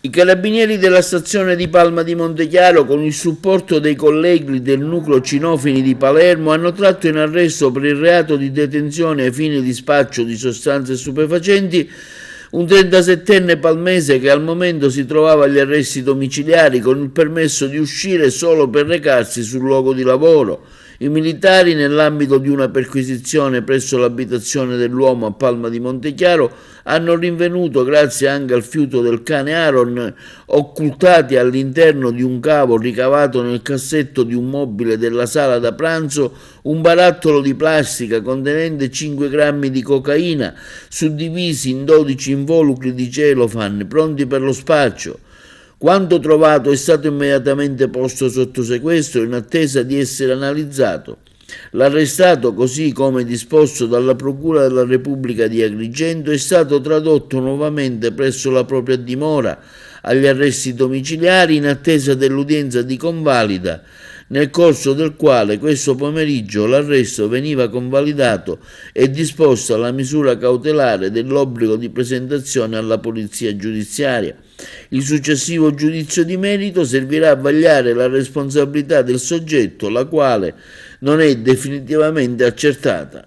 I carabinieri della stazione di Palma di Montechiaro, con il supporto dei colleghi del nucleo Cinofini di Palermo, hanno tratto in arresto per il reato di detenzione ai fini di spaccio di sostanze stupefacenti un 37enne palmese che al momento si trovava agli arresti domiciliari con il permesso di uscire solo per recarsi sul luogo di lavoro. I militari, nell'ambito di una perquisizione presso l'abitazione dell'uomo a Palma di Montechiaro, hanno rinvenuto, grazie anche al fiuto del cane Aaron, occultati all'interno di un cavo ricavato nel cassetto di un mobile della sala da pranzo, un barattolo di plastica contenente 5 grammi di cocaina, suddivisi in 12 involucri di celofan pronti per lo spaccio. Quanto trovato è stato immediatamente posto sotto sequestro in attesa di essere analizzato. L'arrestato, così come disposto dalla Procura della Repubblica di Agrigento, è stato tradotto nuovamente presso la propria dimora agli arresti domiciliari in attesa dell'udienza di convalida nel corso del quale questo pomeriggio l'arresto veniva convalidato e disposta la misura cautelare dell'obbligo di presentazione alla polizia giudiziaria. Il successivo giudizio di merito servirà a vagliare la responsabilità del soggetto, la quale non è definitivamente accertata.